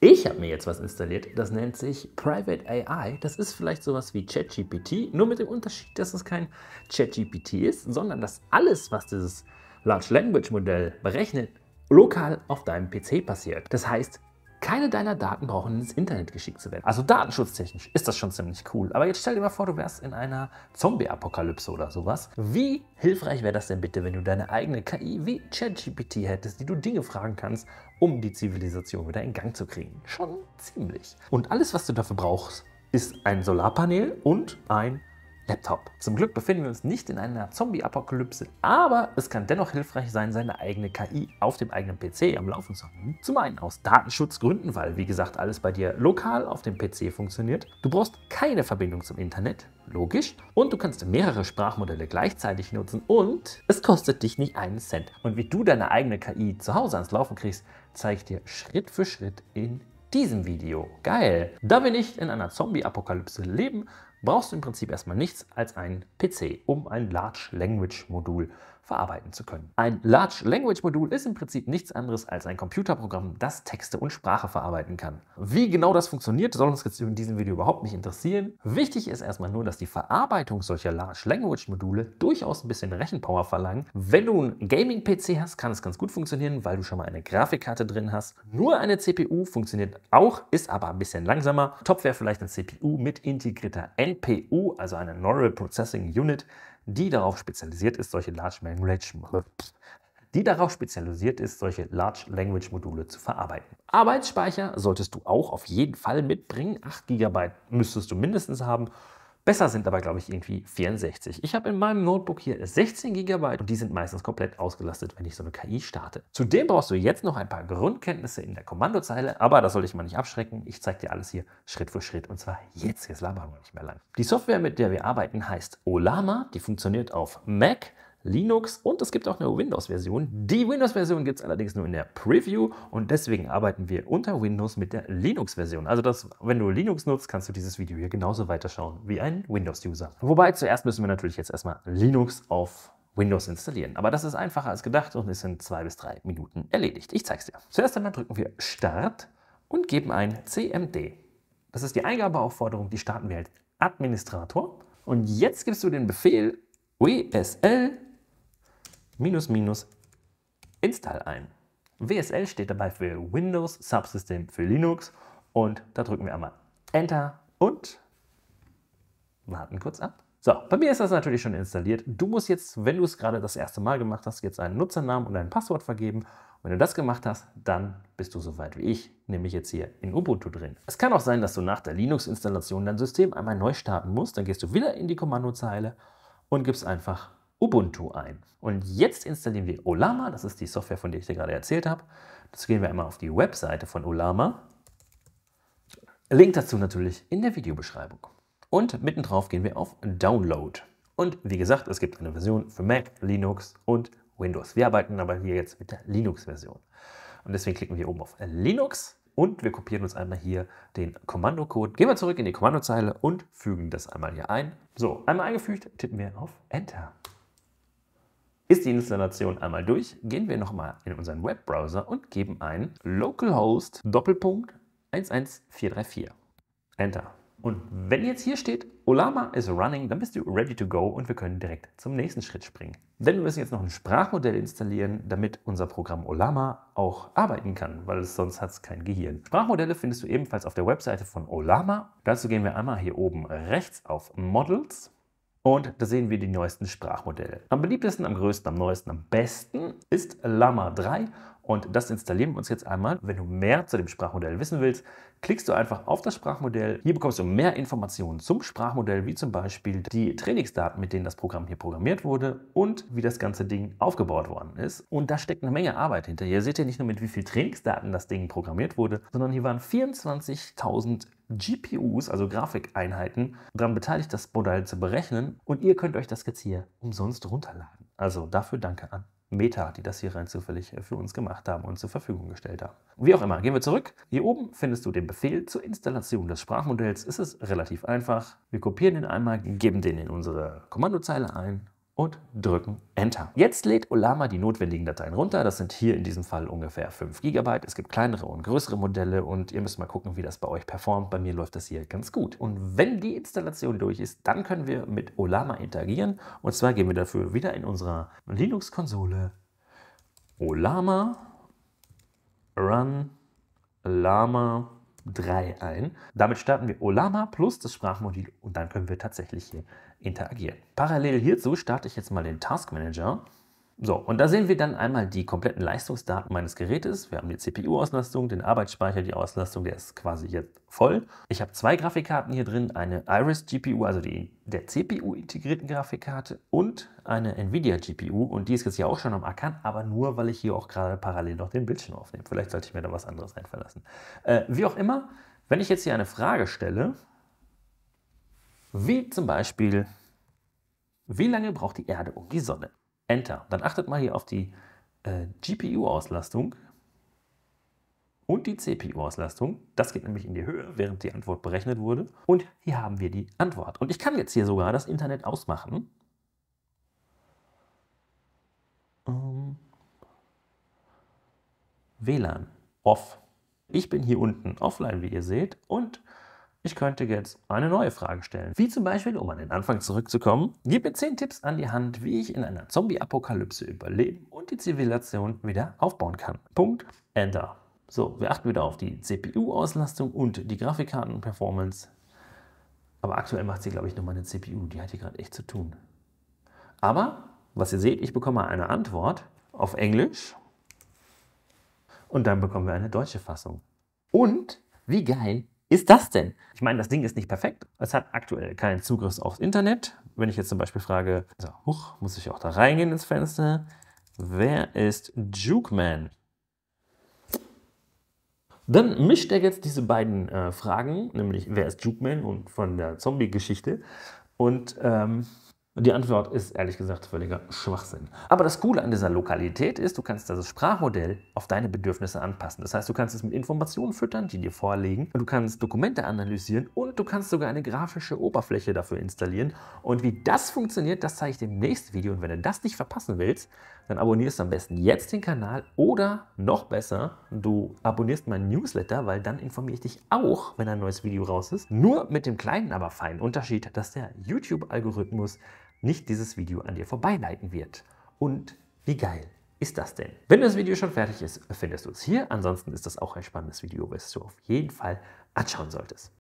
Ich habe mir jetzt was installiert, das nennt sich Private AI. Das ist vielleicht sowas wie ChatGPT, nur mit dem Unterschied, dass es kein ChatGPT ist, sondern dass alles, was dieses Large Language Modell berechnet, lokal auf deinem PC passiert. Das heißt, keine deiner Daten brauchen ins Internet geschickt zu werden. Also datenschutztechnisch ist das schon ziemlich cool. Aber jetzt stell dir mal vor, du wärst in einer Zombie-Apokalypse oder sowas. Wie hilfreich wäre das denn bitte, wenn du deine eigene KI wie ChatGPT hättest, die du Dinge fragen kannst, um die Zivilisation wieder in Gang zu kriegen? Schon ziemlich. Und alles, was du dafür brauchst, ist ein Solarpanel und ein Laptop. Zum Glück befinden wir uns nicht in einer Zombie-Apokalypse, aber es kann dennoch hilfreich sein, seine eigene KI auf dem eigenen PC am Laufen zu haben. Zum einen aus Datenschutzgründen, weil wie gesagt alles bei dir lokal auf dem PC funktioniert. Du brauchst keine Verbindung zum Internet, logisch. Und du kannst mehrere Sprachmodelle gleichzeitig nutzen und es kostet dich nicht einen Cent. Und wie du deine eigene KI zu Hause ans Laufen kriegst, zeige ich dir Schritt für Schritt in diesem Video. Geil! Da wir nicht in einer Zombie-Apokalypse leben, brauchst du im Prinzip erstmal nichts als einen PC, um ein Large Language Modul verarbeiten zu können. Ein Large Language Modul ist im Prinzip nichts anderes als ein Computerprogramm, das Texte und Sprache verarbeiten kann. Wie genau das funktioniert, soll uns jetzt in diesem Video überhaupt nicht interessieren. Wichtig ist erstmal nur, dass die Verarbeitung solcher Large Language Module durchaus ein bisschen Rechenpower verlangen. Wenn du einen Gaming-PC hast, kann es ganz gut funktionieren, weil du schon mal eine Grafikkarte drin hast. Nur eine CPU funktioniert auch, ist aber ein bisschen langsamer. Top wäre vielleicht eine CPU mit integrierter NPU, also einer Neural Processing Unit, die darauf spezialisiert ist, solche Large Language, die darauf spezialisiert ist, solche Large Language Module zu verarbeiten. Arbeitsspeicher solltest du auch auf jeden Fall mitbringen. 8 GB müsstest du mindestens haben Besser sind aber, glaube ich, irgendwie 64. Ich habe in meinem Notebook hier 16 GB und die sind meistens komplett ausgelastet, wenn ich so eine KI starte. Zudem brauchst du jetzt noch ein paar Grundkenntnisse in der Kommandozeile, aber das soll ich mal nicht abschrecken. Ich zeige dir alles hier Schritt für Schritt und zwar jetzt. Jetzt labern wir nicht mehr lang. Die Software, mit der wir arbeiten, heißt Olama. Die funktioniert auf Mac, Linux und es gibt auch eine Windows-Version. Die Windows-Version gibt es allerdings nur in der Preview und deswegen arbeiten wir unter Windows mit der Linux-Version. Also das, wenn du Linux nutzt, kannst du dieses Video hier genauso weiterschauen wie ein Windows-User. Wobei zuerst müssen wir natürlich jetzt erstmal Linux auf Windows installieren. Aber das ist einfacher als gedacht und ist in zwei bis drei Minuten erledigt. Ich zeige es dir. Zuerst einmal drücken wir Start und geben ein CMD. Das ist die Eingabeaufforderung, die starten wir als Administrator. Und jetzt gibst du den Befehl WSL minus minus install ein. WSL steht dabei für Windows Subsystem für Linux und da drücken wir einmal Enter und warten kurz ab. So, bei mir ist das natürlich schon installiert. Du musst jetzt, wenn du es gerade das erste Mal gemacht hast, jetzt einen Nutzernamen und ein Passwort vergeben. Wenn du das gemacht hast, dann bist du so weit wie ich, nämlich jetzt hier in Ubuntu drin. Es kann auch sein, dass du nach der Linux-Installation dein System einmal neu starten musst. Dann gehst du wieder in die Kommandozeile und gibst einfach Ubuntu ein. Und jetzt installieren wir Olama, das ist die Software, von der ich dir gerade erzählt habe. Dazu gehen wir einmal auf die Webseite von Olama. Link dazu natürlich in der Videobeschreibung. Und mittendrauf gehen wir auf Download. Und wie gesagt, es gibt eine Version für Mac, Linux und Windows. Wir arbeiten aber hier jetzt mit der Linux-Version. Und deswegen klicken wir oben auf Linux und wir kopieren uns einmal hier den Kommandocode. Gehen wir zurück in die Kommandozeile und fügen das einmal hier ein. So, einmal eingefügt, tippen wir auf Enter. Ist die Installation einmal durch, gehen wir nochmal in unseren Webbrowser und geben ein localhost Doppelpunkt 11434. Enter. Und wenn jetzt hier steht, Olama is running, dann bist du ready to go und wir können direkt zum nächsten Schritt springen. Denn wir müssen jetzt noch ein Sprachmodell installieren, damit unser Programm Olama auch arbeiten kann, weil es sonst hat es kein Gehirn. Sprachmodelle findest du ebenfalls auf der Webseite von Olama. Dazu gehen wir einmal hier oben rechts auf Models und da sehen wir die neuesten Sprachmodelle. Am beliebtesten, am größten, am neuesten, am besten ist Lama 3 und das installieren wir uns jetzt einmal. Wenn du mehr zu dem Sprachmodell wissen willst, klickst du einfach auf das Sprachmodell. Hier bekommst du mehr Informationen zum Sprachmodell, wie zum Beispiel die Trainingsdaten, mit denen das Programm hier programmiert wurde und wie das ganze Ding aufgebaut worden ist. Und da steckt eine Menge Arbeit hinter. Hier seht ihr nicht nur, mit wie viel Trainingsdaten das Ding programmiert wurde, sondern hier waren 24.000 GPUs, also Grafikeinheiten, daran beteiligt, das Modell zu berechnen. Und ihr könnt euch das jetzt hier umsonst runterladen. Also dafür danke an Meta, die das hier rein zufällig äh, für uns gemacht haben und zur Verfügung gestellt haben. Wie auch immer, gehen wir zurück. Hier oben findest du den Befehl zur Installation des Sprachmodells. Es ist relativ einfach. Wir kopieren den einmal, geben den in unsere Kommandozeile ein und drücken Enter. Jetzt lädt Olama die notwendigen Dateien runter. Das sind hier in diesem Fall ungefähr 5 GB. Es gibt kleinere und größere Modelle und ihr müsst mal gucken, wie das bei euch performt. Bei mir läuft das hier ganz gut. Und wenn die Installation durch ist, dann können wir mit Olama interagieren. Und zwar gehen wir dafür wieder in unserer Linux-Konsole Olama run Lama 3 ein. Damit starten wir Olama plus das Sprachmodul und dann können wir tatsächlich hier interagieren. Parallel hierzu starte ich jetzt mal den Task Manager. So, und da sehen wir dann einmal die kompletten Leistungsdaten meines Gerätes. Wir haben die CPU-Auslastung, den Arbeitsspeicher, die Auslastung, der ist quasi jetzt voll. Ich habe zwei Grafikkarten hier drin, eine Iris GPU, also die der CPU integrierten Grafikkarte und eine Nvidia GPU und die ist jetzt ja auch schon am Ackern, aber nur, weil ich hier auch gerade parallel noch den Bildschirm aufnehme. Vielleicht sollte ich mir da was anderes einfallen Äh, wie auch immer, wenn ich jetzt hier eine Frage stelle, wie zum Beispiel, wie lange braucht die Erde um die Sonne? Enter. Dann achtet mal hier auf die äh, GPU-Auslastung und die CPU-Auslastung. Das geht nämlich in die Höhe, während die Antwort berechnet wurde. Und hier haben wir die Antwort. Und ich kann jetzt hier sogar das Internet ausmachen. Ähm, WLAN off. Ich bin hier unten offline, wie ihr seht, und ich könnte jetzt eine neue Frage stellen. Wie zum Beispiel, um an den Anfang zurückzukommen, gib mir 10 Tipps an die Hand, wie ich in einer Zombie-Apokalypse überleben und die Zivilisation wieder aufbauen kann. Punkt. Enter. So, wir achten wieder auf die CPU-Auslastung und die Grafikkarten-Performance. Aber aktuell macht sie, glaube ich, nur meine CPU. Die hat hier gerade echt zu tun. Aber, was ihr seht, ich bekomme eine Antwort auf Englisch und dann bekommen wir eine deutsche Fassung. Und, wie geil, ist das denn? Ich meine, das Ding ist nicht perfekt. Es hat aktuell keinen Zugriff aufs Internet. Wenn ich jetzt zum Beispiel frage, also, huch, muss ich auch da reingehen ins Fenster? Wer ist Jukeman? Dann mischt er jetzt diese beiden äh, Fragen, nämlich wer ist Jukeman und von der Zombie-Geschichte und ähm, die Antwort ist ehrlich gesagt völliger Schwachsinn. Aber das Coole an dieser Lokalität ist, du kannst das Sprachmodell auf deine Bedürfnisse anpassen. Das heißt, du kannst es mit Informationen füttern, die dir vorliegen, du kannst Dokumente analysieren und du kannst sogar eine grafische Oberfläche dafür installieren. Und wie das funktioniert, das zeige ich dir im nächsten Video. Und wenn du das nicht verpassen willst, dann abonnierst du am besten jetzt den Kanal oder noch besser, du abonnierst meinen Newsletter, weil dann informiere ich dich auch, wenn ein neues Video raus ist. Nur mit dem kleinen, aber feinen Unterschied, dass der YouTube-Algorithmus nicht dieses Video an dir vorbeileiten wird. Und wie geil ist das denn? Wenn das Video schon fertig ist, findest du es hier. Ansonsten ist das auch ein spannendes Video, was du auf jeden Fall anschauen solltest.